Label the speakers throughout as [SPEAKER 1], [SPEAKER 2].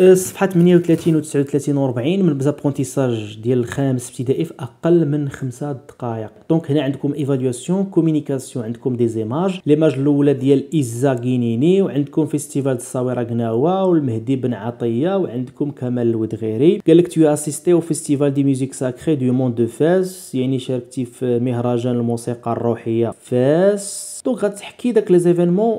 [SPEAKER 1] صفحه 38 و39 و40 من بزابرونتيساج ديال الخامس ابتدائي في اقل من 5 دقائق دونك هنا عندكم ايفاليواسيون كومونيكاسيون عندكم دي زيماج ليماج الاولى ديال ايزا غينيني وعندكم فيستيفال الصويره قناوه والمهدي بن عطيه وعندكم كمال الودغيري قال لك تو اسيستي او فيستيفال دي ميوزيك ساكري دو موند دو فاس يعني شاركتي في مهرجان الموسيقى الروحيه فاس دونك غتحكي داك لي زيفينمون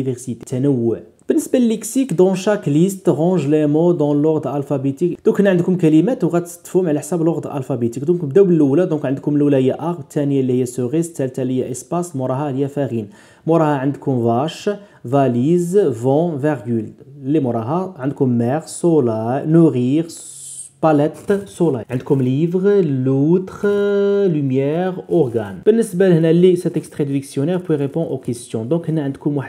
[SPEAKER 1] diversité تنوع بالنسبه لليكسيك دون شاك ليست رونج لي مو دون لورد الفابيتيك دوك هنا عندكم كلمات وغتصفهم على حساب لورد الفابيتيك دونك نبداو بالاولى دونك عندكم الاولى هي ار الثانيه اللي هي سوغيس الثالثه اللي هي اسباس موراها هي فارين موراها عندكم فاش فاليز فون فيرغول اللي موراها عندكم مير سولا نوغير Palette, soleil. Un comme livre, l'autre, lumière, organe. Bennez Benalé, cet extrait du dictionnaire pour répondre aux questions. Donc,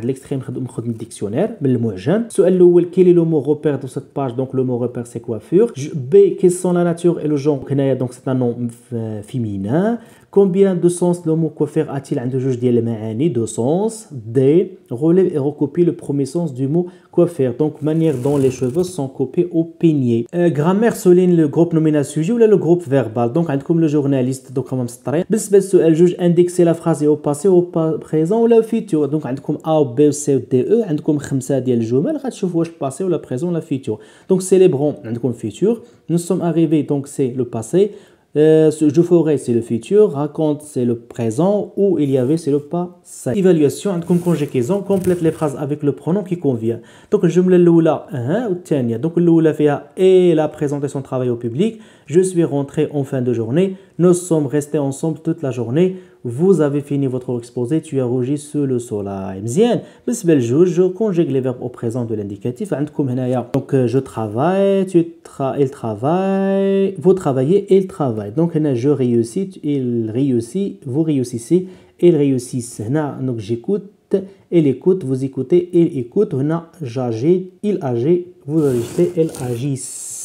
[SPEAKER 1] l'extrême du dictionnaire, le moins jeune. Sur quel est le mot repère de cette page? Donc, le mot repère, c'est coiffure. B, quelles sont la nature et le genre? Donc, c'est un nom euh, féminin. Combien de sens le mot coiffer a-t-il? Et toujours, je dis les deux sens. D, relève et recopie le premier sens du mot coiffer. Donc, manière dont les cheveux sont coupés au peignier. Euh، grammaire, soleil le groupe nominal sujet ou le groupe verbal donc elle comme le journaliste donc comme on s'attende mais ce qu'elle juge indexer la phrase au passé au présent ou au futur donc elle comme A B C D E elle comme quinze à dix jours mais passé ou le présent ou le futur donc célébrons donc futur nous sommes arrivés donc c'est le passé euh, « Je ferai » c'est le futur. Raconte, c'est le présent. ou « il y avait, c'est le passé. Évaluation, comme conjugaison, complète les phrases avec le pronom qui convient. Donc, je me l'oula, hein, hein, ou Donc, l'oula fait et la présentation de travail au public. Je suis rentré en fin de journée. Nous sommes restés ensemble toute la journée vous avez fini votre exposé, tu as rougi sur le soleil. Bien, mais je conjugue les verbes au présent de l'indicatif. Hein, donc, euh, je travaille, tu travailles. il travaille, vous travaillez, il travaille. Donc, je réussis, il réussit, vous réussissez, il réussit. Donc, j'écoute, il écoute, vous écoutez, il écoute. J'agis, il agit, vous agissez, il agisse.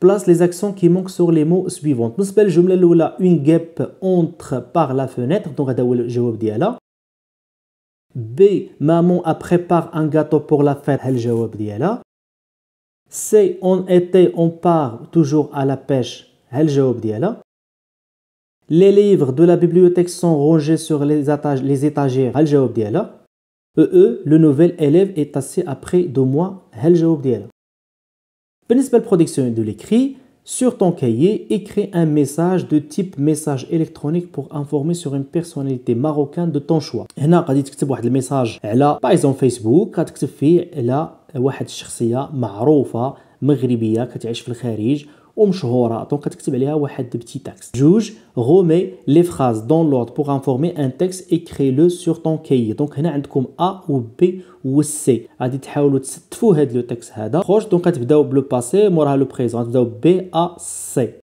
[SPEAKER 1] place les accents qui manquent sur les mots suivants. Nous للجملة الأولى une guêpe entre par la fenêtre donc B maman a préparé un gâteau pour la fête C on était on part toujours à la pêche Les livres de la bibliothèque sont rangés sur les, étagères E. الجواب e, le nouvel élève est assis après deux mois pour la production de l'écrit, sur ton cahier, écris un message de type message électronique pour informer sur une personnalité marocaine de ton choix. Ici, tu vas écrire un message sur Facebook, tu peux écrire sur à une personne connue marocaine qui vit à l'étranger. ومشهوره دونك كتكتب عليها واحد بتي تاكس جوج غومي لي فراز دون لورد بوغ انفورمي ان تاكس اكري لو سور طون كي دونك هنا عندكم ا و بي و سي غادي تحاولوا تستفوا هاد لو تاكس هذا خوش دونك كتبداو بلو باسي موراها لو بريزون غتبداو بي ا سي